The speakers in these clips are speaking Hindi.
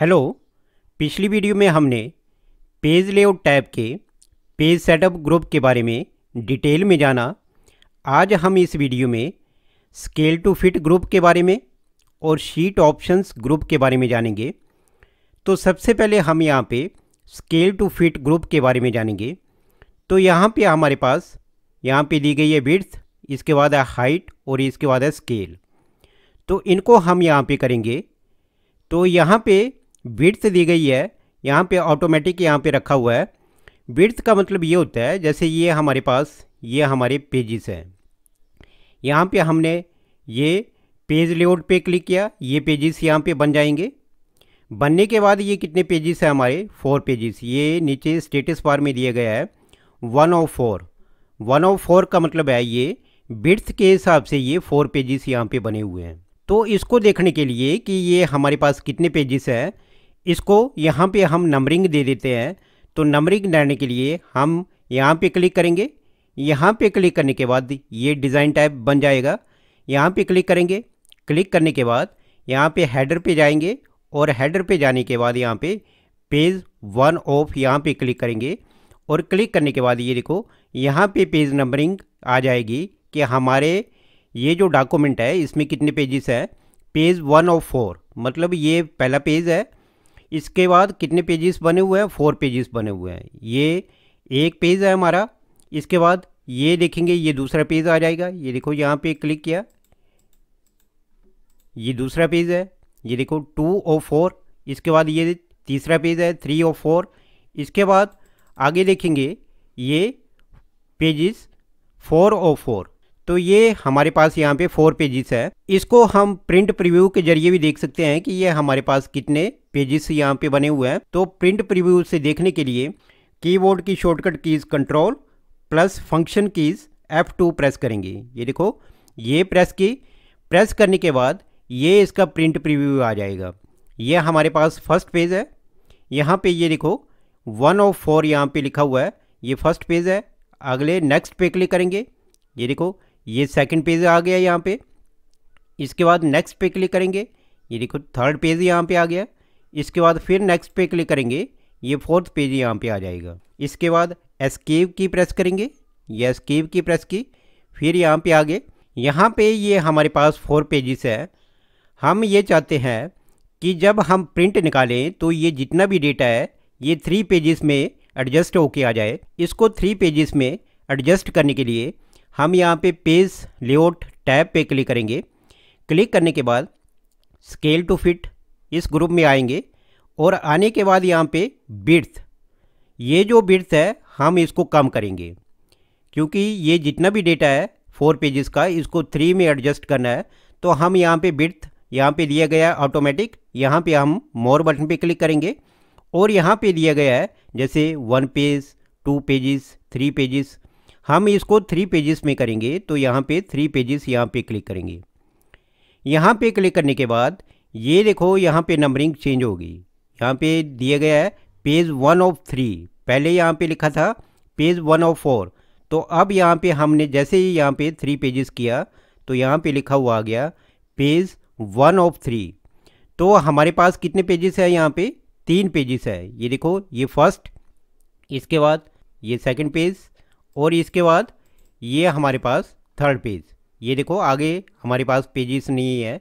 हेलो पिछली वीडियो में हमने पेज लेआउट टैब के पेज सेटअप ग्रुप के बारे में डिटेल में जाना आज हम इस वीडियो में स्केल टू फिट ग्रुप के बारे में और शीट ऑप्शंस ग्रुप के बारे में जानेंगे तो सबसे पहले हम यहाँ पे स्केल टू फिट ग्रुप के बारे में जानेंगे तो यहाँ पे हमारे पास यहाँ पे दी गई है बिड्थ इसके बाद है हाइट और इसके बाद है स्केल तो इनको हम यहाँ पर करेंगे तो यहाँ पे विड्थ दी गई है यहाँ पे ऑटोमेटिक यहाँ पे रखा हुआ है विड्थ का मतलब ये होता है जैसे ये हमारे पास ये हमारे पेजेस हैं यहाँ पे हमने ये पेज लेआउट पे क्लिक किया ये पेजेस यहाँ पे बन जाएंगे बनने के बाद ये कितने पेजेस हैं हमारे फोर पेजेस ये नीचे स्टेटस बार में दिया गया है one of four one of four का मतलब है ये बिट्स के हिसाब से ये फोर पेजेस यहाँ पे बने हुए हैं तो इसको देखने के लिए कि ये हमारे पास कितने पेजेस हैं इसको यहाँ पे हम नंबरिंग दे देते हैं तो नंबरिंग डालने के लिए हम यहाँ पे क्लिक करेंगे यहाँ पे क्लिक करने के बाद ये डिज़ाइन टाइप बन जाएगा यहाँ पे क्लिक करेंगे क्लिक करने के बाद यहाँ पे हेडर पे जाएंगे और हेडर पे जाने के बाद यहाँ पे पेज वन ऑफ यहाँ पे क्लिक करेंगे और क्लिक करने के बाद ये देखो यहाँ पे पेज नंबरिंग आ जाएगी कि हमारे ये जो डॉक्यूमेंट है इसमें कितने पेजेस हैं पेज वन ऑफ फोर मतलब ये पहला पेज है इसके बाद कितने पेजेस बने हुए हैं फोर पेजेस बने हुए हैं ये एक पेज है हमारा इसके बाद ये देखेंगे ये दूसरा पेज आ जाएगा ये देखो यहाँ पे क्लिक किया ये दूसरा पेज है ये देखो टू और फोर इसके बाद ये तीसरा पेज है थ्री और फोर इसके बाद आगे देखेंगे ये पेजेस फोर और फोर तो ये हमारे पास यहाँ पे फोर पेजेस है इसको हम प्रिंट प्रीव्यू के जरिए भी देख सकते हैं कि ये हमारे पास कितने पेजेस यहाँ पे बने हुए हैं तो प्रिंट प्रीव्यू से देखने के लिए कीबोर्ड की shortcut keys control plus function keys F2 press करेंगे ये देखो ये प्रेस की प्रेस करने के बाद ये इसका प्रिंट प्रीव्यू आ जाएगा ये हमारे पास फर्स्ट पेज है यहाँ पे ये देखो वन ऑफ फोर यहाँ पे लिखा हुआ है ये फर्स्ट पेज है अगले नेक्स्ट पे क्लिक करेंगे ये देखो ये सेकंड पेज आ गया यहाँ पे इसके बाद नेक्स्ट पे क्लिक करेंगे ये देखो थर्ड पेज यहाँ पे आ गया इसके बाद फिर नेक्स्ट पे क्लिक करेंगे ये फोर्थ पेज यहाँ पे आ जाएगा इसके बाद एस्केप की प्रेस करेंगे ये एस्केप की प्रेस की फिर यहाँ पे आगे यहाँ पे ये हमारे पास फोर पेजेस है हम ये चाहते हैं कि जब हम प्रिंट निकालें तो ये जितना भी डेटा है ये थ्री पेजेस में एडजस्ट होके आ जाए इसको थ्री पेजेस में एडजस्ट करने के लिए हम यहाँ पे पेज लेआउट टैब पे क्लिक करेंगे क्लिक करने के बाद स्केल टू फिट इस ग्रुप में आएंगे और आने के बाद यहाँ पे बिर्थ ये जो बिर्थ है हम इसको कम करेंगे क्योंकि ये जितना भी डेटा है फोर पेजेस का इसको थ्री में एडजस्ट करना है तो हम यहाँ पे बिर्थ यहाँ पे दिया गया है ऑटोमेटिक यहाँ पे हम मोर बटन पे क्लिक करेंगे और यहाँ पे दिया गया है जैसे one page two pages three pages हम इसको थ्री पेजेस में करेंगे तो यहाँ पे थ्री पेजेस यहाँ पे क्लिक करेंगे यहाँ पे क्लिक करने के बाद ये देखो यहाँ पे नंबरिंग चेंज होगी यहाँ पे दिया गया है पेज वन ऑफ थ्री पहले यहाँ पे लिखा था पेज वन ऑफ फोर तो अब यहाँ पे हमने जैसे ही यहाँ पे थ्री पेजेस किया तो यहाँ पे लिखा हुआ आ गया पेज वन ऑफ थ्री तो हमारे पास कितने पेजेस है यहाँ पे तीन पेजेस है ये देखो ये फर्स्ट इसके बाद ये सेकंड पेज और इसके बाद ये हमारे पास थर्ड पेज ये देखो आगे हमारे पास पेजेस नहीं है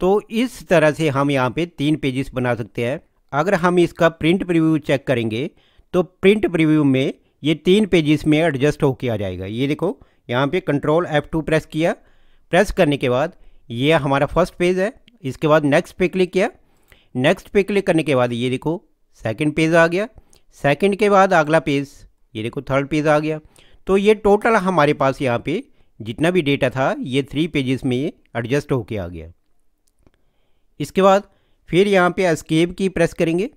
तो इस तरह से हम यहाँ पे तीन पेजेस बना सकते हैं अगर हम इसका प्रिंट प्रिव्यू चेक करेंगे तो प्रिंट प्रिव्यू में ये तीन पेजेस में एडजस्ट होके आ जाएगा ये देखो यहाँ पे कंट्रोल एफ टू प्रेस किया प्रेस करने के बाद ये हमारा फर्स्ट पेज है इसके बाद नेक्स्ट पे क्लिक किया नेक्स्ट पे क्लिक करने के बाद ये देखो सेकेंड पेज आ गया सेकेंड के बाद अगला पेज ये देखो थर्ड पेज आ गया तो ये टोटल हमारे पास यहाँ पे जितना भी डेटा था ये थ्री पेजेस में ये एडजस्ट होके आ गया इसके बाद फिर यहाँ पे एस्केप की प्रेस करेंगे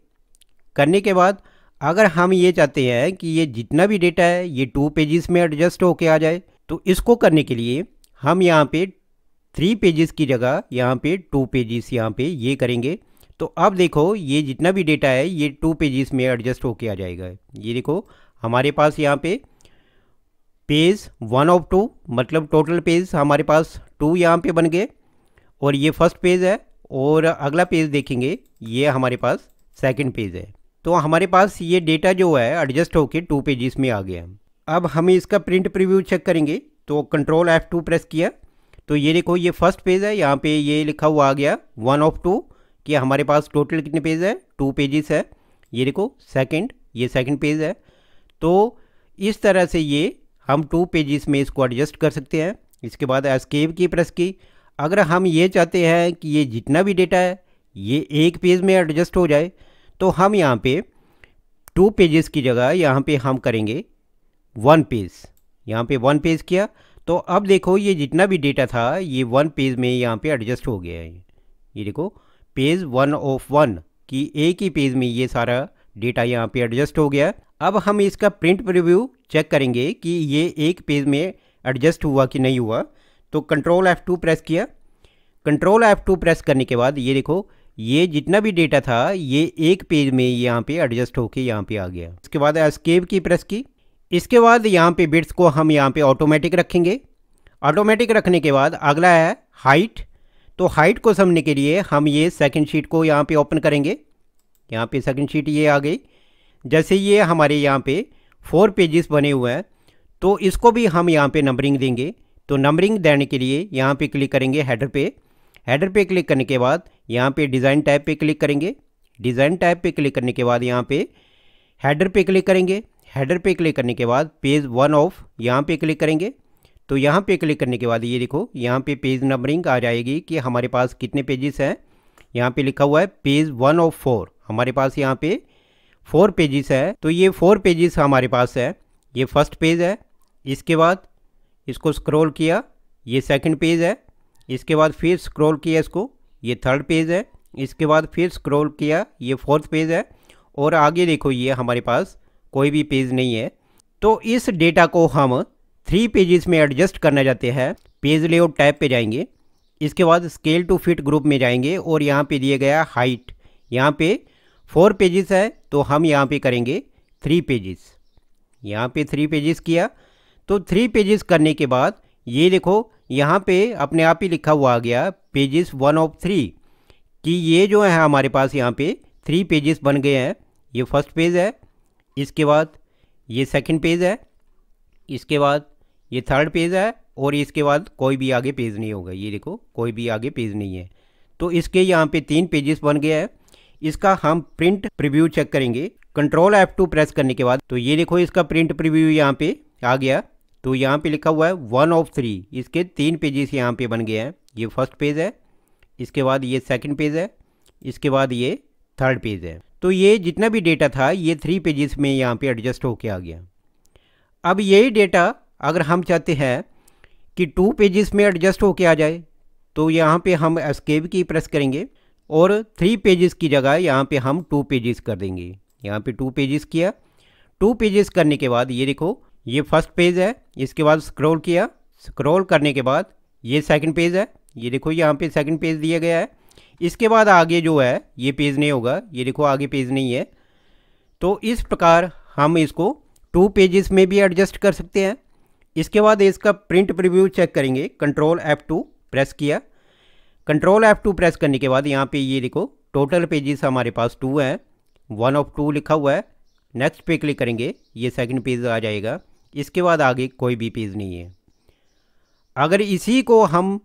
करने के बाद अगर हम ये चाहते हैं कि ये जितना भी डेटा है ये टू पेजेस में एडजस्ट होके आ जाए तो इसको करने के लिए हम यहाँ पे थ्री पेजेस की जगह यहाँ पे टू पेजेस यहाँ पे ये करेंगे तो अब देखो ये जितना भी डेटा है ये टू पेजेस में एडजस्ट होके आ जाएगा ये देखो हमारे पास यहाँ पे पेज वन ऑफ टू मतलब टोटल पेज हमारे पास टू यहाँ पे बन गए और ये फर्स्ट पेज है और अगला पेज देखेंगे ये हमारे पास सेकंड पेज है तो हमारे पास ये डेटा जो है एडजस्ट होके टू पेजेस में आ गया अब हम इसका प्रिंट प्रीव्यू चेक करेंगे तो कंट्रोल एफ टू प्रेस किया तो ये देखो ये फर्स्ट पेज है यहाँ पे ये लिखा हुआ आ गया वन ऑफ टू कि हमारे पास टोटल कितने पेज है टू पेजेस है ये देखो सेकंड ये सेकंड पेज है तो इस तरह से ये हम टू पेजेस में इसको एडजस्ट कर सकते हैं इसके बाद एस्केप की प्रेस की अगर हम ये चाहते हैं कि ये जितना भी डेटा है ये एक पेज में एडजस्ट हो जाए तो हम यहाँ पे टू पेजेस की जगह यहाँ पे हम करेंगे वन पेज यहाँ पे वन पेज किया तो अब देखो ये जितना भी डेटा था ये वन पेज में यहाँ पे एडजस्ट हो गया है ये देखो पेज वन ऑफ वन कि एक ही पेज में ये सारा डेटा यहाँ पे एडजस्ट हो गया अब हम इसका प्रिंट प्रिव्यू चेक करेंगे कि ये एक पेज में एडजस्ट हुआ कि नहीं हुआ तो कंट्रोल एफ़ टू प्रेस किया कंट्रोल एफ़ टू प्रेस करने के बाद ये देखो ये जितना भी डेटा था ये एक पेज में यहाँ पे एडजस्ट होके यहाँ पे आ गया इसके बाद एस्केप की प्रेस की इसके बाद यहाँ पे बिट्स को हम यहाँ पे ऑटोमेटिक रखेंगे ऑटोमेटिक रखने के बाद अगला है हाइट तो हाइट को समझने के लिए हम ये सेकंड शीट को यहाँ पे ओपन करेंगे यहाँ पे सेकंड शीट ये आ गई जैसे ये हमारे यहाँ पे फोर पेजेस बने हुए हैं तो इसको भी हम यहाँ पे नंबरिंग देंगे तो नंबरिंग देने के लिए यहाँ पे क्लिक करेंगे हेडर पे हेडर पे क्लिक करने के बाद यहाँ पे डिज़ाइन टैब पे क्लिक करेंगे डिज़ाइन टैब पे क्लिक करने के बाद यहाँ पे हेडर पे क्लिक करेंगे हेडर पे क्लिक करने के बाद पेज वन ऑफ यहाँ पे क्लिक करेंगे तो यहाँ पे क्लिक करने के बाद ये देखो यहाँ पे पेज नंबरिंग आ जाएगी कि हमारे पास कितने पेजेस हैं यहाँ पे लिखा हुआ है पेज वन ऑफ फोर हमारे पास यहाँ पे फोर पेजेस है तो ये फोर पेजेस हमारे पास है ये फर्स्ट पेज है इसके बाद इसको स्क्रॉल किया ये सेकंड पेज है इसके बाद फिर स्क्रॉल किया इसको ये थर्ड पेज है इसके बाद फिर स्क्रॉल किया ये फोर्थ पेज है और आगे देखो ये हमारे पास कोई भी पेज नहीं है तो इस डेटा को हम थ्री पेजेस में एडजस्ट करना चाहते हैं पेज ले टैब पर जाएंगे इसके बाद स्केल टू फिट ग्रुप में जाएंगे और यहाँ पे दिया गया हाइट यहाँ पे फोर पेजेस है तो हम यहाँ पे करेंगे थ्री पेजेस यहाँ पे थ्री पेजेस किया तो थ्री पेजेस करने के बाद ये देखो यहाँ पे अपने आप ही लिखा हुआ आ गया पेजेस वन ऑफ थ्री कि ये जो है हमारे पास यहाँ पे थ्री पेजेस बन गए हैं ये फर्स्ट पेज है इसके बाद ये सेकंड पेज है इसके बाद ये थर्ड पेज है और इसके बाद कोई भी आगे पेज नहीं होगा ये देखो कोई भी आगे पेज नहीं है तो इसके यहाँ पे तीन पेजेस बन गए हैं इसका हम प्रिंट प्रीव्यू चेक करेंगे कंट्रोल एफ टू प्रेस करने के बाद तो ये देखो इसका प्रिंट प्रीव्यू यहाँ पे आ गया तो यहाँ पे लिखा हुआ है वन ऑफ थ्री इसके तीन पेजेस यहाँ पे बन गए हैं ये फर्स्ट पेज है इसके बाद ये सेकंड पेज है इसके बाद ये थर्ड पेज है तो ये जितना भी डेटा था ये थ्री पेजेस में यहाँ पे एडजस्ट होके आ गया अब यही डेटा अगर हम चाहते हैं कि टू पेजेस में एडजस्ट होके आ जाए तो यहाँ पे हम एस्केप की प्रेस करेंगे और थ्री पेजेस की जगह यहाँ पे हम टू पेजेस कर देंगे यहाँ पे टू पेजेस किया टू पेजेस करने के बाद ये देखो ये फर्स्ट पेज है इसके बाद स्क्रॉल किया स्क्रॉल करने के बाद ये सेकंड पेज है ये देखो यहाँ पे सेकंड पेज दिया गया है इसके बाद आगे जो है ये पेज नहीं होगा ये देखो आगे पेज नहीं है तो इस प्रकार हम इसको टू पेजेस में भी एडजस्ट कर सकते हैं इसके बाद इसका प्रिंट प्रिव्यू चेक करेंगे कंट्रोल एफ टू प्रेस किया कंट्रोल एफ टू प्रेस करने के बाद यहाँ पे ये देखो टोटल पेजेस हमारे पास टू हैं वन ऑफ टू लिखा हुआ है नेक्स्ट पे क्लिक करेंगे ये सेकंड पेज आ जाएगा इसके बाद आगे कोई भी पेज नहीं है अगर इसी को हम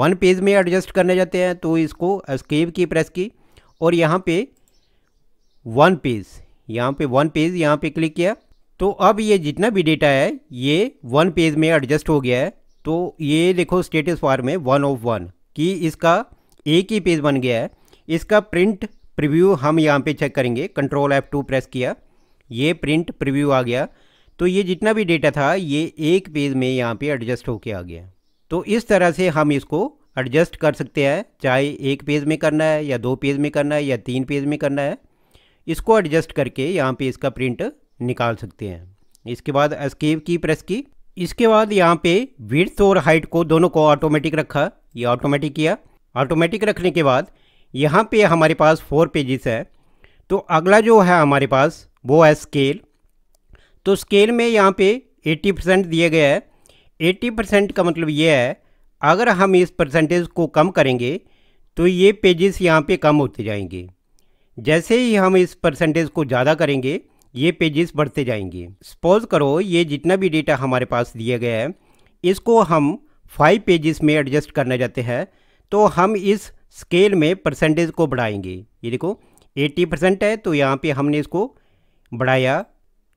वन पेज में एडजस्ट करने जाते हैं तो इसको स्केप की प्रेस की और यहाँ पे वन पेज यहाँ पे वन पेज यहाँ पे क्लिक किया तो अब ये जितना भी डेटा है ये वन पेज में एडजस्ट हो गया है तो ये देखो स्टेटस फार में वन ऑफ वन कि इसका एक ही पेज बन गया है इसका प्रिंट प्रीव्यू हम यहाँ पे चेक करेंगे कंट्रोल एफ टू प्रेस किया ये प्रिंट प्रीव्यू आ गया तो ये जितना भी डेटा था ये एक पेज में यहाँ पे एडजस्ट होके आ गया तो इस तरह से हम इसको एडजस्ट कर सकते हैं चाहे एक पेज में करना है या दो पेज में करना है या तीन पेज में करना है इसको एडजस्ट करके यहाँ पर इसका प्रिंट निकाल सकते हैं इसके बाद एस्केप की प्रेस की इसके बाद यहाँ पे विर्थ और हाइट को दोनों को ऑटोमेटिक रखा ये ऑटोमेटिक किया ऑटोमेटिक रखने के बाद यहाँ पे हमारे पास फोर पेजेस है तो अगला जो है हमारे पास वो है स्केल तो स्केल में यहाँ पे 80 परसेंट दिया गया है 80 परसेंट का मतलब ये है अगर हम इस परसेंटेज को कम करेंगे तो ये पेजेस यहाँ पे कम होते जाएंगे जैसे ही हम इस परसेंटेज को ज़्यादा करेंगे ये पेजेस बढ़ते जाएंगे सपोज करो ये जितना भी डेटा हमारे पास दिया गया है इसको हम फाइव पेजेस में एडजस्ट करना चाहते हैं तो हम इस स्केल में परसेंटेज को बढ़ाएंगे ये देखो 80 परसेंट है तो यहाँ पे हमने इसको बढ़ाया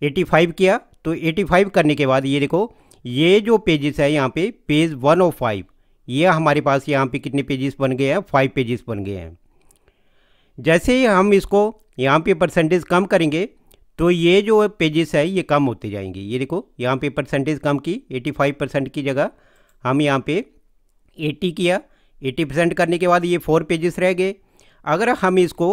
85 किया तो 85 करने के बाद ये देखो ये जो पेजेस है यहाँ पे पेज वन ऑफ फाइव ये हमारे पास यहाँ पे कितने पेजेस बन गए हैं फाइव पेजेस बन गए हैं जैसे ही हम इसको यहाँ पे परसेंटेज कम करेंगे तो ये जो पेजेस है ये कम होते जाएंगे ये देखो यहाँ पे परसेंटेज कम की 85 परसेंट की जगह हम यहाँ पे 80 किया 80 परसेंट करने के बाद ये फोर पेजेस रह गए अगर हम इसको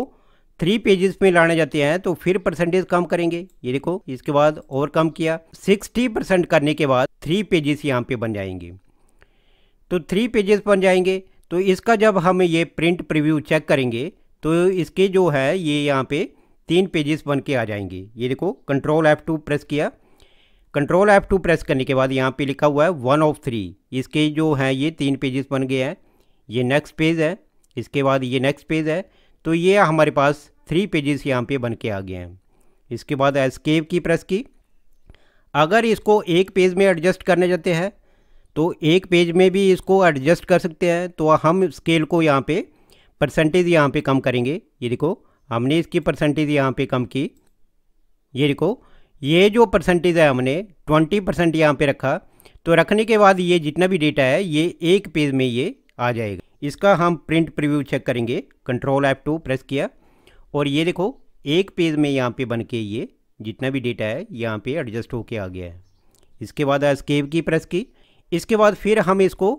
थ्री पेजेस में लाने जाते हैं तो फिर परसेंटेज कम करेंगे ये देखो इसके बाद और कम किया 60 परसेंट करने के बाद थ्री पेजेस यहाँ पे बन जाएंगे तो थ्री पेजेस बन जाएंगे तो इसका जब हम ये प्रिंट प्रिव्यू चेक करेंगे तो इसके जो है ये यहाँ पे तीन पेजेस बन के आ जाएंगे ये देखो कंट्रोल ऐप टू प्रेस किया कंट्रोल ऐप टू प्रेस करने के बाद यहाँ पे लिखा हुआ है वन ऑफ थ्री इसके जो हैं ये तीन पेजेस बन गए हैं ये नेक्स्ट पेज है इसके बाद ये नेक्स्ट पेज है तो ये हमारे पास थ्री पेजेस यहाँ पे बन के आ गए हैं इसके बाद एस्केप की प्रेस की अगर इसको एक पेज में एडजस्ट करने जाते हैं तो एक पेज में भी इसको एडजस्ट कर सकते हैं तो हम स्केल को यहाँ पे परसेंटेज यहाँ पे कम करेंगे ये देखो हमने इसकी परसेंटेज यहाँ पे कम की ये देखो ये जो परसेंटेज है हमने ट्वेंटी परसेंट यहाँ पर रखा तो रखने के बाद ये जितना भी डेटा है ये एक पेज में ये आ जाएगा इसका हम प्रिंट प्रिव्यू चेक करेंगे कंट्रोल ऐप टू प्रेस किया और ये देखो एक पेज में यहाँ पे बन के ये जितना भी डेटा है यहाँ पे एडजस्ट होके आ गया है इसके बाद स्केब की प्रेस की इसके बाद फिर हम इसको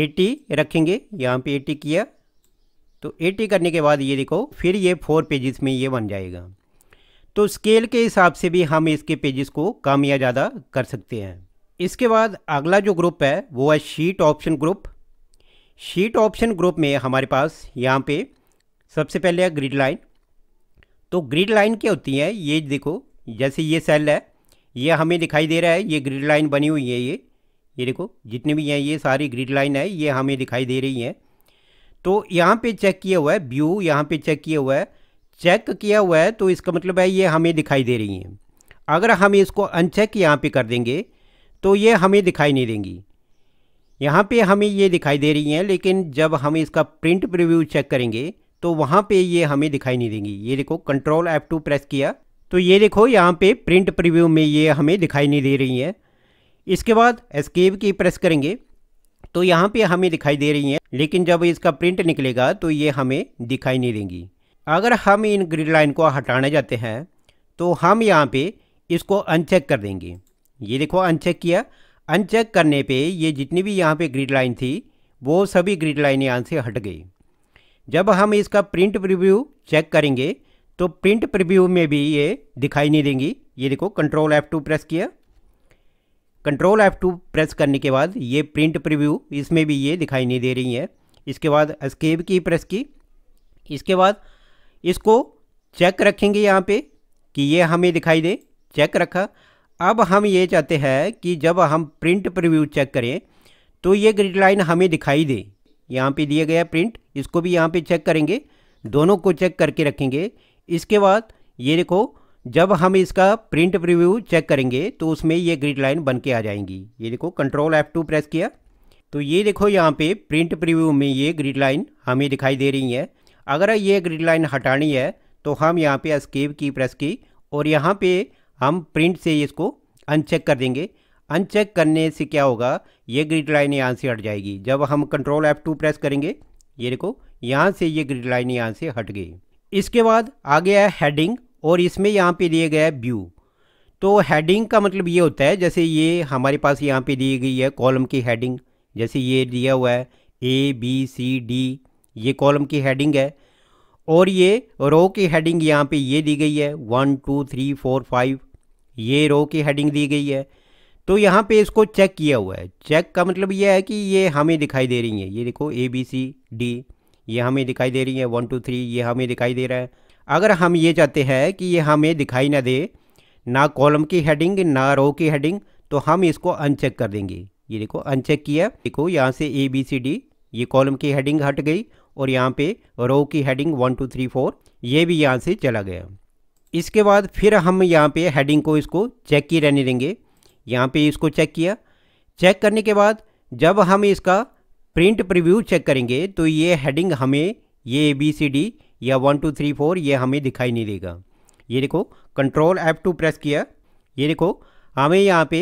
80 रखेंगे यहाँ पे 80 किया तो एटी करने के बाद ये देखो फिर ये फोर पेजेस में ये बन जाएगा तो स्केल के हिसाब से भी हम इसके पेजेस को कम या ज़्यादा कर सकते हैं इसके बाद अगला जो ग्रुप है वो है sheet option group sheet option group में हमारे पास यहाँ पे सबसे पहले है ग्रिड लाइन तो ग्रिड लाइन क्या होती है ये देखो जैसे ये सेल है ये हमें दिखाई दे रहा है ये ग्रिड लाइन बनी हुई है ये ये देखो जितने भी हैं ये सारी ग्रिड लाइन है ये हमें दिखाई दे रही हैं तो यहाँ पे चेक किया हुआ है व्यू यहाँ पे चेक किया हुआ है चेक किया हुआ है तो इसका मतलब है ये हमें दिखाई दे रही हैं अगर हम इसको अनचेक यहाँ पे कर देंगे तो ये हमें दिखाई नहीं देंगी यहाँ पे हमें ये दिखाई दे रही हैं लेकिन जब हम इसका प्रिंट प्रिव्यू चेक करेंगे तो वहाँ पर ये हमें दिखाई नहीं देंगी ये देखो कंट्रोल एफ टू प्रेस किया तो ये देखो यहाँ पर प्रिंट प्रिव्यू में ये हमें दिखाई नहीं दे रही हैं इसके बाद एस्केप की प्रेस करेंगे तो यहाँ पे हमें दिखाई दे रही हैं लेकिन जब इसका प्रिंट निकलेगा तो ये हमें दिखाई नहीं देंगी अगर हम इन ग्रिड लाइन को हटाने जाते हैं तो हम यहाँ पे इसको अनचेक कर देंगे ये देखो अनचेक किया अनचेक करने पे ये जितनी भी यहाँ पे ग्रिड लाइन थी वो सभी ग्रिड लाइन यहाँ से हट गई जब हम इसका प्रिंट प्रिव्यू चेक करेंगे तो प्रिंट प्रिव्यू में भी ये दिखाई नहीं देंगी ये देखो कंट्रोल एफ़ टू प्रेस किया कंट्रोल एफ टू प्रेस करने के बाद ये प्रिंट प्रिव्यू इसमें भी ये दिखाई नहीं दे रही है इसके बाद एस्केब की प्रेस की इसके बाद इसको चेक रखेंगे यहाँ पे कि ये हमें दिखाई दे चेक रखा अब हम ये चाहते हैं कि जब हम प्रिंट प्रिव्यू चेक करें तो ये ग्रिड लाइन हमें दिखाई दे यहाँ पे दिया गया प्रिंट इसको भी यहाँ पे चेक करेंगे दोनों को चेक करके रखेंगे इसके बाद ये देखो जब हम इसका प्रिंट प्रिव्यू चेक करेंगे तो उसमें ये ग्रिड लाइन बन के आ जाएंगी ये देखो कंट्रोल एफ टू प्रेस किया तो ये देखो यहाँ पे प्रिंट प्रिव्यू में ये ग्रिड लाइन हमें दिखाई दे रही है अगर ये ग्रिड लाइन हटानी है तो हम यहाँ पे एस्केप की प्रेस की और यहाँ पे हम प्रिंट से इसको अनचेक कर देंगे अनचेक करने से क्या होगा ये ग्रिड लाइन यहाँ से हट जाएगी जब हम कंट्रोल एफ टू प्रेस करेंगे ये देखो यहाँ से ये ग्रिड लाइन यहाँ से हट गई इसके बाद आ गया है हेडिंग और इसमें यहाँ पे दिया गया है व्यू तो हेडिंग का मतलब ये होता है जैसे ये हमारे पास यहाँ पे दी गई है कॉलम की हेडिंग जैसे ये दिया हुआ है ए बी सी डी ये कॉलम की हेडिंग है और ये रो की हेडिंग यहाँ पे ये दी गई है one two three four five ये रो की हेडिंग दी गई है तो यहाँ पे इसको चेक किया हुआ है चेक का मतलब यह है कि ये हमें दिखाई दे रही है ये देखो ए बी सी डी ये हमें दिखाई दे रही है वन टू थ्री ये हमें दिखाई दे रहा है अगर हम ये चाहते हैं कि ये हमें दिखाई ना दे ना कॉलम की हेडिंग ना रो की हेडिंग तो हम इसको अनचेक कर देंगे ये देखो अनचेक किया देखो यहाँ से ए बी सी डी ये कॉलम की हेडिंग हट गई और यहाँ पे रो की heading one two three four ये भी यहाँ से चला गया इसके बाद फिर हम यहाँ पे हेडिंग को इसको चेक ही रहने देंगे यहाँ पे इसको चेक किया चेक करने के बाद जब हम इसका प्रिंट प्रिव्यू चेक करेंगे तो ये हेडिंग हमें ये ए बी सी डी या वन टू थ्री फोर ये हमें दिखाई नहीं देगा ये देखो कंट्रोल एफ टू प्रेस किया ये देखो हमें यहाँ पे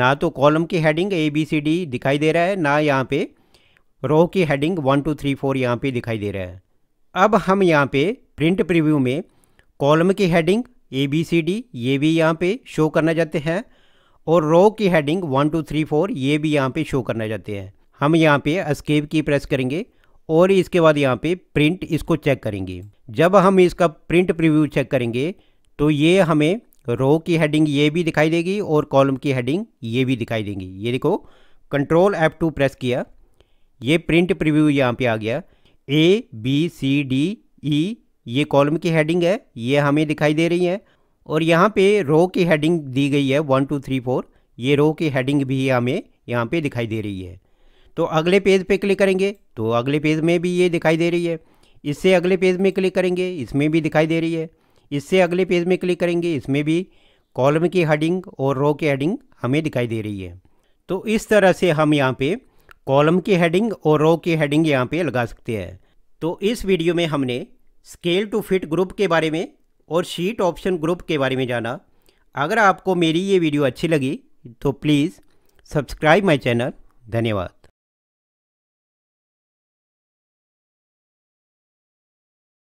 ना तो कॉलम की heading A B C D दिखाई दे रहा है ना यहाँ पे रो की heading one two three four यहाँ पे दिखाई दे रहा है अब हम यहाँ पे प्रिंट प्रीव्यू में कॉलम की heading A B C D ये भी यहाँ पे शो करना चाहते हैं और रो की heading one two three four ये भी यहाँ पे शो करना चाहते हैं हम यहाँ पे एस्केप की प्रेस करेंगे और इसके बाद यहाँ पे प्रिंट इसको चेक करेंगे जब हम इसका प्रिंट प्रीव्यू चेक करेंगे तो ये हमें रो की हेडिंग ये भी दिखाई देगी और कॉलम की हेडिंग ये भी दिखाई देगी ये देखो कंट्रोल एप टू प्रेस किया ये प्रिंट प्रीव्यू यहाँ पे आ गया ए बी सी डी ई ये कॉलम की हेडिंग है ये हमें दिखाई दे रही है और यहाँ पे रो की हेडिंग दी गई है वन टू थ्री फोर ये रो की हेडिंग भी हमें यहाँ पे दिखाई दे रही है तो अगले पेज पे क्लिक करेंगे तो अगले पेज में भी ये दिखाई दे रही है इससे अगले पेज में क्लिक करेंगे इसमें भी दिखाई दे रही है इससे अगले पेज में क्लिक करेंगे इसमें भी कॉलम की हेडिंग और रो की हेडिंग हमें दिखाई दे रही है तो इस तरह से हम यहाँ पे कॉलम की हेडिंग और रो की हेडिंग यहाँ पे लगा सकते हैं तो इस वीडियो में हमने स्केल टू फिट ग्रुप के बारे में और शीट ऑप्शन ग्रुप के बारे में जाना अगर आपको मेरी ये वीडियो अच्छी लगी तो प्लीज़ सब्सक्राइब माई चैनल धन्यवाद